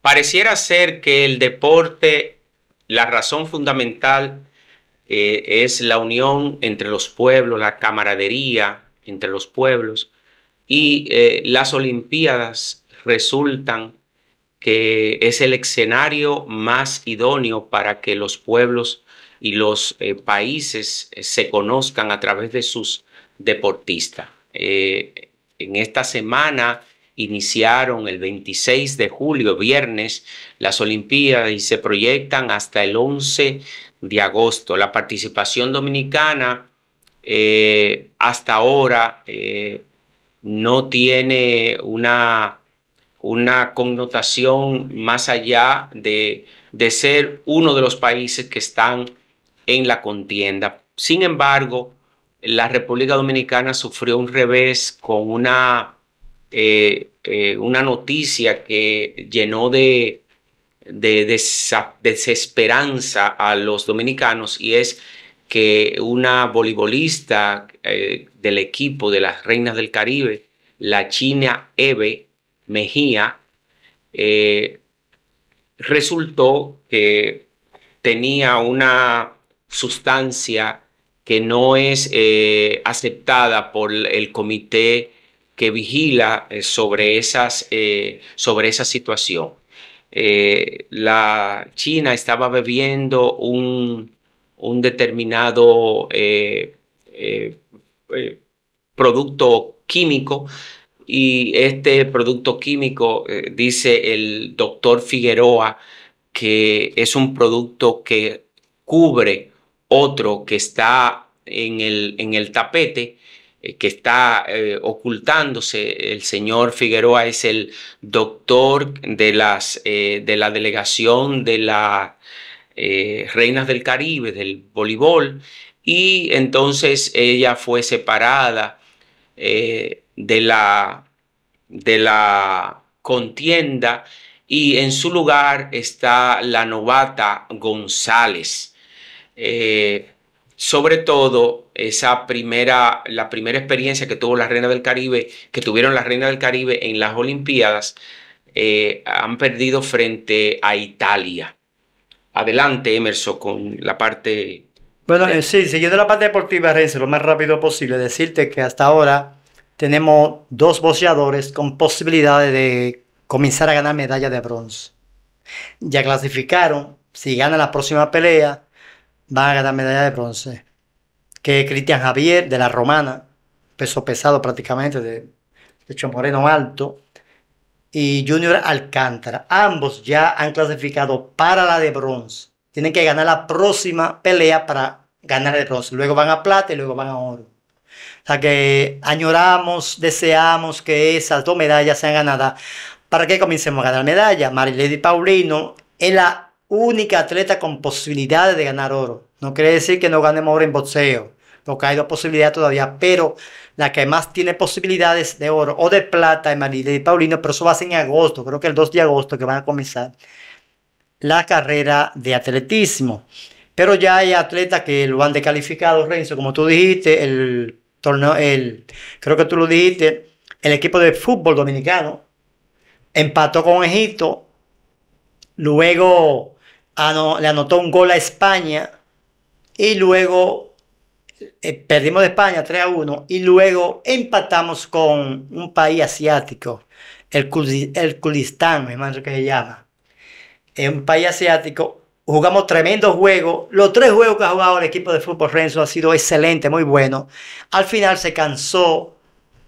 Pareciera ser que el deporte, la razón fundamental eh, es la unión entre los pueblos, la camaradería entre los pueblos y eh, las Olimpiadas resultan que es el escenario más idóneo para que los pueblos y los eh, países se conozcan a través de sus deportistas. en esta semana iniciaron el 26 de julio, viernes, las Olimpíadas y se proyectan hasta el 11 de agosto. La participación dominicana eh, hasta ahora eh, no tiene una, una connotación más allá de, ser uno de los países que están en la contienda. Sin embargo, la República Dominicana sufrió un revés con una eh, una noticia que llenó de, desesperanza a los dominicanos y es que una voleibolista eh, del equipo de las Reinas del Caribe, la china Eve Mejía, eh, resultó que tenía una sustancia que no es eh, aceptada por el comité que vigila eh, sobre, esas, eh, sobre esa situación. Eh, la China estaba bebiendo un, un determinado producto químico y este producto químico, dice el doctor Figueroa, que es un producto que cubre otro que está en el, en el tapete eh, que está eh, ocultándose. El señor Figueroa es el doctor de, las, eh, de la delegación de las Reinas del Caribe, del voleibol, y entonces ella fue separada de, la, de la contienda y en su lugar está la novata González sobre todo esa primera, la primera experiencia que tuvo la Reina del Caribe, que tuvieron la Reina del Caribe en las Olimpiadas, eh, han perdido frente a Italia. Adelante, Emerson, con la parte. Bueno, eh, eh, sí, siguiendo la parte deportiva, Renzo, lo más rápido posible, decirte que hasta ahora tenemos dos boxeadores con posibilidades de comenzar a ganar medalla de bronce. Ya clasificaron, si gana la próxima pelea, van a ganar medalla de bronce. Que Cristian Javier, de la Romana, peso pesado prácticamente, de, de Moreno alto, y Junior Alcántara. Ambos ya han clasificado para la de bronce. Tienen que ganar la próxima pelea para ganar el bronce. Luego van a plata y luego van a oro. O sea que añoramos, deseamos que esas dos medallas sean ganadas para que comencemos a ganar medallas. Marilady Paulino en la única atleta con posibilidades de ganar oro. No quiere decir que no ganemos oro en boxeo, porque hay dos posibilidades todavía, pero la que más tiene posibilidades de oro o de plata es Marilyn y Paulino, pero eso va a ser en agosto, creo que el 2 de agosto que van a comenzar la carrera de atletismo. Pero ya hay atletas que lo han descalificado, Renzo, como tú dijiste, el torneo, el, creo que tú lo dijiste, el equipo de fútbol dominicano empató con Egipto, luego le anotó un gol a España y luego eh, perdimos de España 3 a 1 y luego empatamos con un país asiático, el, el Kurdistán, me imagino que se llama. Es un país asiático. Jugamos tremendos juegos. Los tres juegos que ha jugado el equipo de fútbol Renzo ha sido excelente, muy bueno. Al final se cansó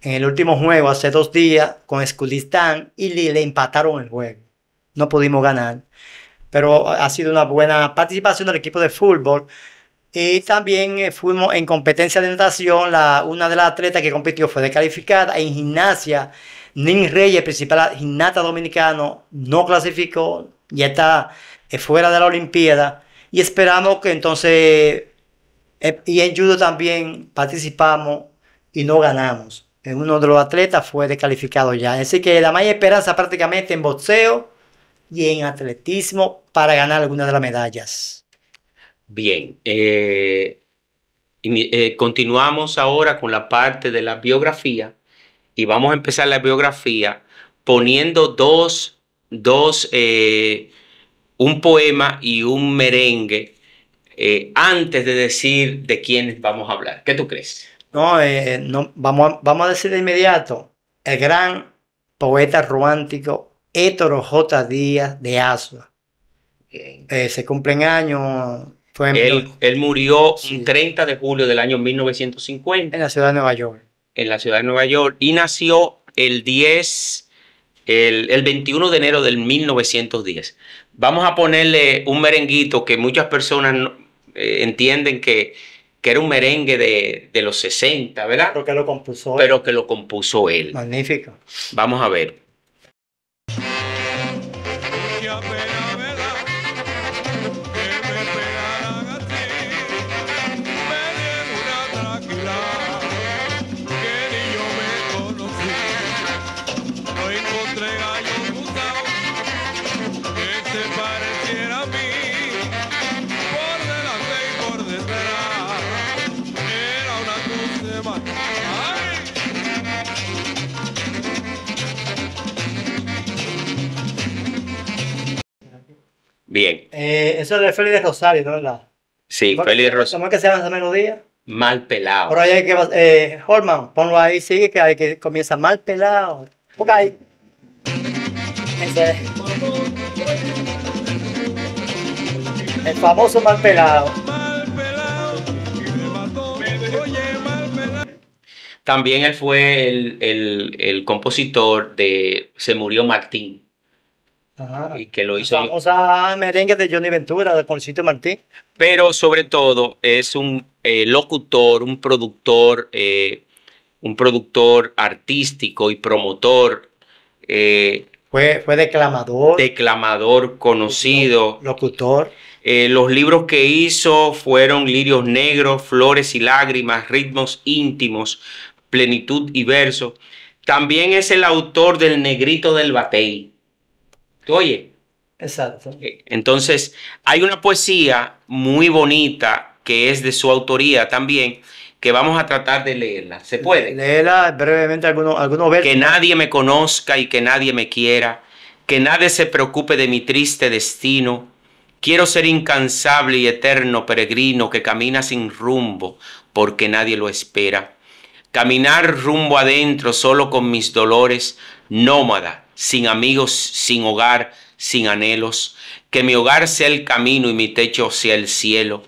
en el último juego hace dos días con el y le empataron el juego. No pudimos ganar pero ha sido una buena participación del equipo de fútbol. Y también eh, fuimos en competencia de natación, la, una de las atletas que compitió fue descalificada. En gimnasia, Nin Reyes, principal gimnasta dominicano, no clasificó, ya está eh, fuera de la Olimpiada. Y esperamos que entonces, eh, y en judo también participamos y no ganamos. Uno de los atletas fue descalificado ya. Así que la mayor esperanza prácticamente en boxeo y en atletismo para ganar alguna de las medallas. Bien, eh, eh, continuamos ahora con la parte de la biografía y vamos a empezar la biografía poniendo dos, dos eh, un poema y un merengue antes de decir de quiénes vamos a hablar. ¿Qué tú crees? No, no vamos, vamos a decir de inmediato, el gran poeta romántico Héctor J. Díaz de Asua. Eh, se cumplen años. Fue él, murió el 30 de julio del año 1950. En la ciudad de Nueva York. En la ciudad de Nueva York. Y nació el 10, el, 21 de enero del 1910. Vamos a ponerle un merenguito que muchas personas eh, entienden que, era un merengue de, los 60, ¿verdad? Pero que lo compuso él. Pero que lo compuso él. Magnífico. Vamos a ver. Bien. Eh, eso es de Félix Rosario, ¿no es verdad? Sí, Félix Rosario. ¿Cómo es que se llama esa melodía? Mal pelado. ahí hay que. Eh, Holman, ponlo ahí, sigue, que hay que comienza mal pelado. ok El famoso mal pelado. También él fue el, el compositor de Se murió Martín y que lo hizo. O merengue de Johnny Ventura, de concito Martín Pero sobre todo es un eh, locutor, un productor, eh, un productor artístico y promotor. Eh, fue, declamador. Declamador conocido. Locutor. los libros que hizo fueron Lirios Negros, Flores y Lágrimas, Ritmos Íntimos, Plenitud y Verso. También es el autor del Negrito del Batey oye? Exacto. Entonces, hay una poesía muy bonita que es de su autoría también, que vamos a tratar de leerla. ¿Se puede? Léela brevemente algunos alguno Que nadie me conozca y que nadie me quiera, que nadie se preocupe de mi triste destino. Quiero ser incansable y eterno peregrino que camina sin rumbo porque nadie lo espera. Caminar rumbo adentro solo con mis dolores, nómada, sin amigos, sin hogar, sin anhelos. Que mi hogar sea el camino y mi techo sea el cielo,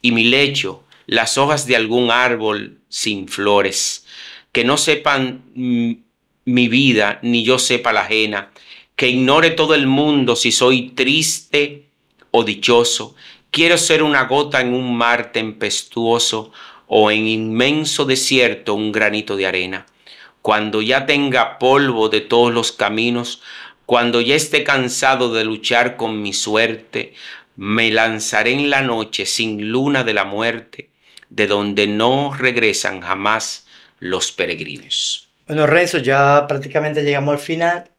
y mi lecho las hojas de algún árbol sin flores. Que no sepan mi vida, ni yo sepa la ajena. Que ignore todo el mundo si soy triste o dichoso. Quiero ser una gota en un mar tempestuoso o en inmenso desierto un granito de arena cuando ya tenga polvo de todos los caminos, cuando ya esté cansado de luchar con mi suerte, me lanzaré en la noche sin luna de la muerte, de donde no regresan jamás los peregrinos. Bueno, Renzo, ya prácticamente llegamos al final.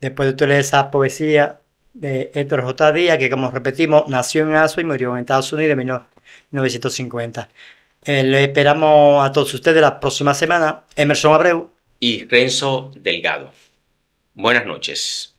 Después de tú esa poesía de Héctor J. Díaz, que como repetimos, nació en Asua y murió en Estados Unidos en 1950. Eh, le esperamos a todos ustedes la próxima semana. Emerson Abreu y Renzo Delgado. Buenas noches.